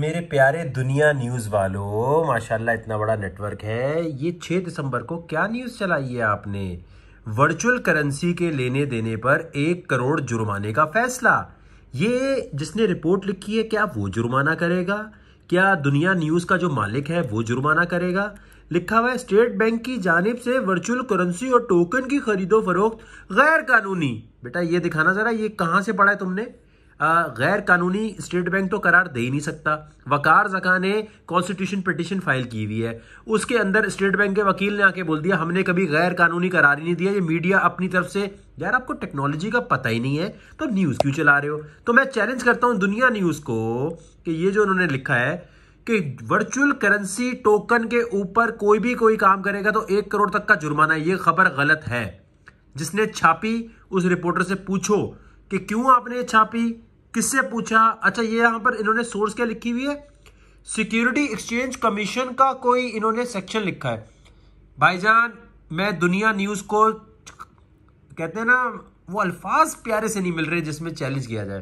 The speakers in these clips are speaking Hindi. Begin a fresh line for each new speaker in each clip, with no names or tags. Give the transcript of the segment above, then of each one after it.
मेरे प्यारे दुनिया न्यूज़ वालों माशाल्लाह इतना बड़ा नेटवर्क है ये छः दिसंबर को क्या न्यूज़ चलाई है आपने वर्चुअल करेंसी के लेने देने पर एक करोड़ जुर्माने का फैसला ये जिसने रिपोर्ट लिखी है क्या वो जुर्माना करेगा क्या दुनिया न्यूज़ का जो मालिक है वो जुर्माना करेगा लिखा हुआ है स्टेट बैंक की जानब से वर्चुअल करेंसी और टोकन की खरीदो फरोख्त गैर कानूनी बेटा ये दिखाना ज़रा ये कहाँ से पढ़ा है तुमने गैर कानूनी स्टेट बैंक तो करार दे ही नहीं सकता वकार जका ने कॉन्स्टिट्यूशन पिटिशन फाइल की हुई है उसके अंदर स्टेट बैंक के वकील ने आके बोल दिया हमने कभी गैर कानूनी करार ही नहीं दिया ये मीडिया अपनी तरफ से यार आपको टेक्नोलॉजी का पता ही नहीं है तो न्यूज़ क्यों चला रहे हो तो मैं चैलेंज करता हूँ दुनिया न्यूज़ को कि ये जो उन्होंने लिखा है कि वर्चुअल करेंसी टोकन के ऊपर कोई भी कोई काम करेगा तो एक करोड़ तक का जुर्माना ये खबर गलत है जिसने छापी उस रिपोर्टर से पूछो कि क्यों आपने छापी किससे पूछा अच्छा ये यहाँ पर इन्होंने सोर्स क्या लिखी हुई है सिक्योरिटी एक्सचेंज कमीशन का कोई इन्होंने सेक्शन लिखा है भाईजान मैं दुनिया न्यूज़ को कहते हैं ना वो अल्फाज प्यारे से नहीं मिल रहे जिसमें चैलेंज किया जाए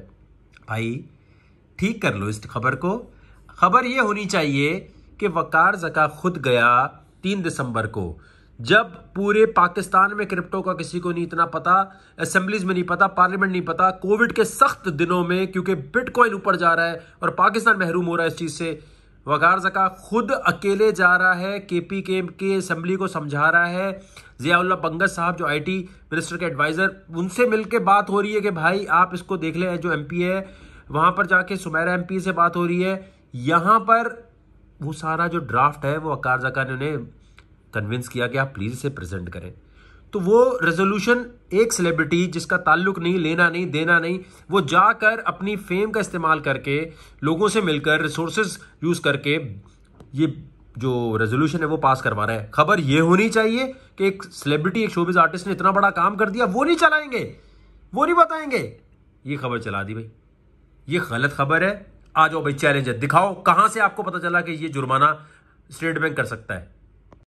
भाई ठीक कर लो इस खबर को खबर ये होनी चाहिए कि वकार जका खुद गया तीन दिसंबर को जब पूरे पाकिस्तान में क्रिप्टो का किसी को नहीं इतना पता असेंबलीज में नहीं पता पार्लियामेंट नहीं पता कोविड के सख्त दिनों में क्योंकि बिटकॉइन ऊपर जा रहा है और पाकिस्तान महरूम हो रहा है इस चीज़ से वगार जका खुद अकेले जा रहा है के पी के के असेंबली को समझा रहा है जियाउल्ला बंगस साहब जो आईटी मिनिस्टर के एडवाइज़र उनसे मिलकर बात हो रही है कि भाई आप इसको देख लें जो पी है वहाँ पर जाके सुमेरा पी से बात हो रही है यहाँ पर वो सारा जो ड्राफ्ट है वो वकार जका ने उन्हें कन्विंस किया कि आप प्लीज़ इसे प्रेजेंट करें तो वो रेजोल्यूशन एक सेलिब्रिटी जिसका ताल्लुक नहीं लेना नहीं देना नहीं वो जाकर अपनी फेम का इस्तेमाल करके लोगों से मिलकर रिसोर्सेज यूज़ करके ये जो रेजोल्यूशन है वो पास करवा रहा है खबर ये होनी चाहिए कि एक सेलिब्रिटी एक शोबिज आर्टिस्ट ने इतना बड़ा काम कर दिया वो नहीं चलाएंगे वो नहीं बताएंगे ये खबर चला दी भाई ये गलत खबर है आ जाओ भाई चैलेंज है दिखाओ कहाँ से आपको पता चला कि ये जुर्माना स्टेट बैंक कर सकता है